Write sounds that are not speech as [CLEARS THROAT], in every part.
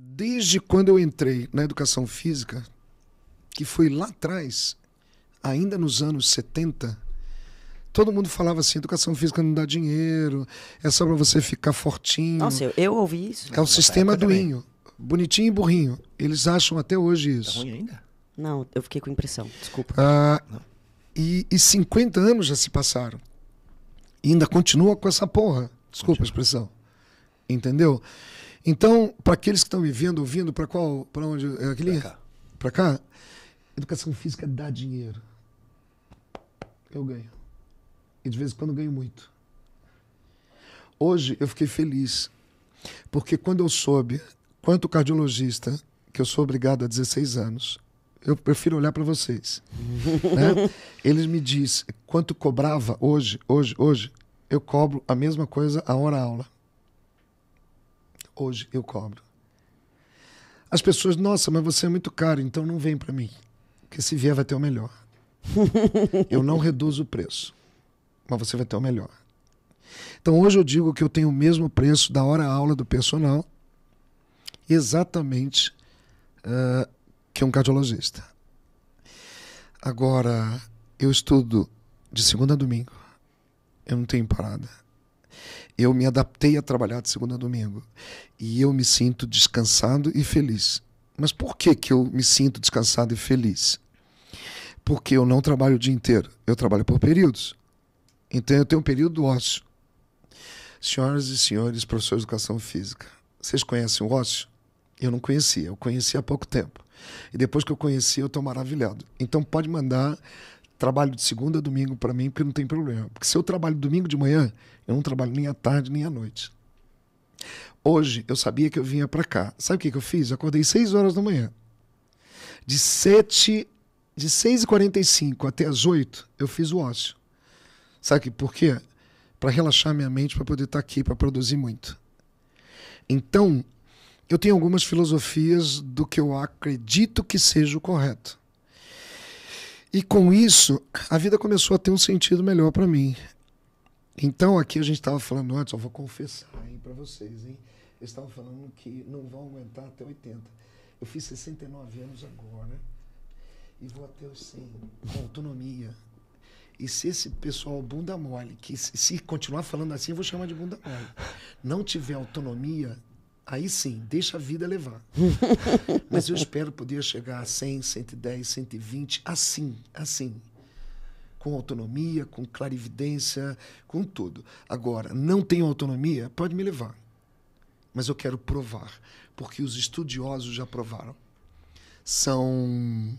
desde quando eu entrei na educação física, que foi lá atrás, ainda nos anos 70, todo mundo falava assim: educação física não dá dinheiro, é só para você ficar fortinho. Nossa, eu, eu ouvi isso. É o sistema doinho, bonitinho e burrinho. Eles acham até hoje tá isso. Tá ruim ainda? Não, eu fiquei com impressão, desculpa. Ah, e, e 50 anos já se passaram. E ainda continua com essa porra. Desculpa a expressão. Entendeu? Então, para aqueles que estão me vendo, ouvindo, para qual, para onde, é aquele? Para cá. Para cá. Educação física dá dinheiro. Eu ganho. E de vez em quando ganho muito. Hoje eu fiquei feliz, porque quando eu soube quanto cardiologista, que eu sou obrigado a 16 anos, eu prefiro olhar para vocês. [LAUGHS] né? Eles me dizem quanto cobrava hoje, hoje, hoje, eu cobro a mesma coisa a hora aula hoje eu cobro. As pessoas, nossa, mas você é muito caro, então não vem para mim. Porque se vier vai ter o melhor. [LAUGHS] eu não reduzo o preço, mas você vai ter o melhor. Então hoje eu digo que eu tenho o mesmo preço da hora aula do personal, exatamente uh, que um cardiologista. Agora, eu estudo de segunda a domingo. Eu não tenho parada. Eu me adaptei a trabalhar de segunda a domingo e eu me sinto descansado e feliz. Mas por que, que eu me sinto descansado e feliz? Porque eu não trabalho o dia inteiro, eu trabalho por períodos. Então eu tenho um período ócio. Senhoras e senhores, professores de educação física, vocês conhecem o ócio? Eu não conhecia, eu conheci há pouco tempo. E depois que eu conheci, eu estou maravilhado. Então pode mandar trabalho de segunda a domingo para mim, porque não tem problema. Porque se eu trabalho domingo de manhã, eu não trabalho nem à tarde nem à noite. Hoje eu sabia que eu vinha para cá. Sabe o que, que eu fiz? Eu acordei 6 horas da manhã. De 7 de 6h45 até as 8, eu fiz o ócio. Sabe por quê? Para relaxar minha mente, para poder estar tá aqui, para produzir muito. Então, eu tenho algumas filosofias do que eu acredito que seja o correto. E com isso, a vida começou a ter um sentido melhor para mim. Então, aqui a gente estava falando antes, eu vou confessar para vocês, hein? Eles estavam falando que não vão aguentar até 80. Eu fiz 69 anos agora e vou até os 100, com autonomia. E se esse pessoal bunda mole, que se, se continuar falando assim, eu vou chamar de bunda mole, não tiver autonomia, Aí sim, deixa a vida levar. [LAUGHS] Mas eu espero poder chegar a 100, 110, 120, assim, assim. Com autonomia, com clarividência, com tudo. Agora, não tenho autonomia, pode me levar. Mas eu quero provar, porque os estudiosos já provaram. São.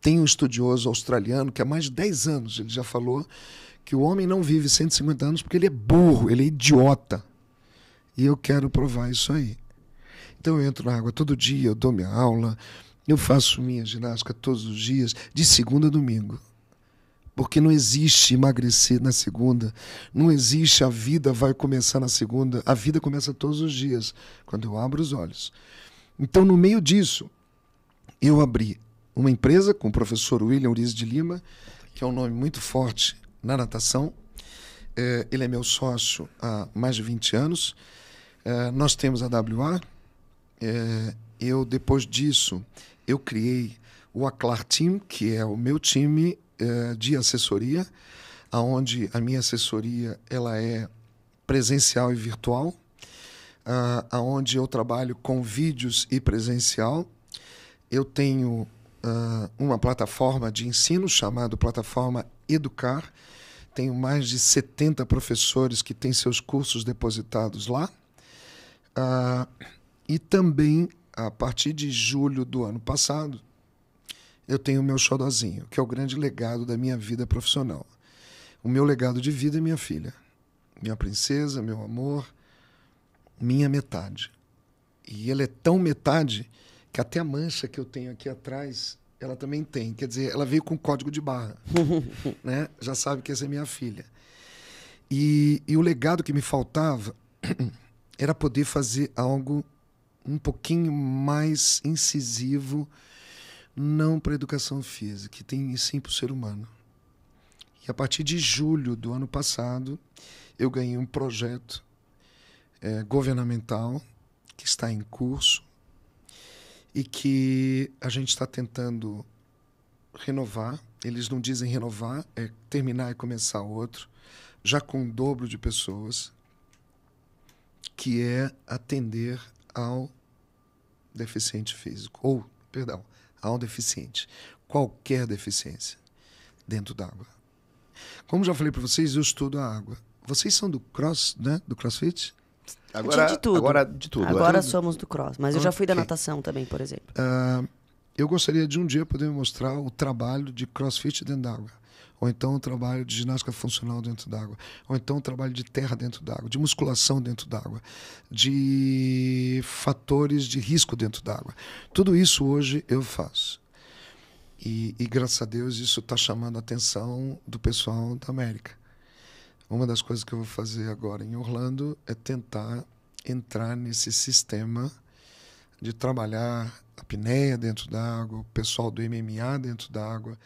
Tem um estudioso australiano que há mais de 10 anos ele já falou que o homem não vive 150 anos porque ele é burro, ele é idiota. E eu quero provar isso aí. Então eu entro na água todo dia, eu dou minha aula, eu faço minha ginástica todos os dias, de segunda a domingo. Porque não existe emagrecer na segunda, não existe a vida vai começar na segunda, a vida começa todos os dias, quando eu abro os olhos. Então, no meio disso, eu abri uma empresa com o professor William Uriz de Lima, que é um nome muito forte na natação. É, ele é meu sócio há mais de 20 anos. É, nós temos a WA. É, eu, depois disso, eu criei o Aclar Team, que é o meu time é, de assessoria, aonde a minha assessoria ela é presencial e virtual, uh, aonde eu trabalho com vídeos e presencial. Eu tenho uh, uma plataforma de ensino chamada plataforma Educar. Tenho mais de 70 professores que têm seus cursos depositados lá. Ah, e também, a partir de julho do ano passado, eu tenho o meu xodozinho, que é o grande legado da minha vida profissional. O meu legado de vida é minha filha, minha princesa, meu amor, minha metade. E ela é tão metade que até a mancha que eu tenho aqui atrás, ela também tem. Quer dizer, ela veio com código de barra. [LAUGHS] né? Já sabe que essa é minha filha. E, e o legado que me faltava [CLEARS THROAT] era poder fazer algo um pouquinho mais incisivo, não para a educação física, que tem sim para o ser humano. E a partir de julho do ano passado, eu ganhei um projeto é, governamental que está em curso e que a gente está tentando renovar. Eles não dizem renovar, é terminar e começar outro, já com o dobro de pessoas que é atender ao deficiente físico, ou, perdão, ao deficiente, qualquer deficiência dentro da água. Como já falei para vocês, eu estudo a água. Vocês são do cross, né? Do crossfit? Agora de tudo. Agora, de tudo, agora é? somos do cross, mas eu já fui da natação também, por exemplo. Uh, eu gostaria de um dia poder mostrar o trabalho de crossfit dentro d'água, ou então o trabalho de ginástica funcional dentro d'água, ou então o trabalho de terra dentro d'água, de musculação dentro d'água, de fatores de risco dentro d'água. Tudo isso hoje eu faço. E, e graças a Deus isso está chamando a atenção do pessoal da América. Uma das coisas que eu vou fazer agora em Orlando é tentar entrar nesse sistema de trabalhar apneia dentro da água, o pessoal do MMA dentro da água,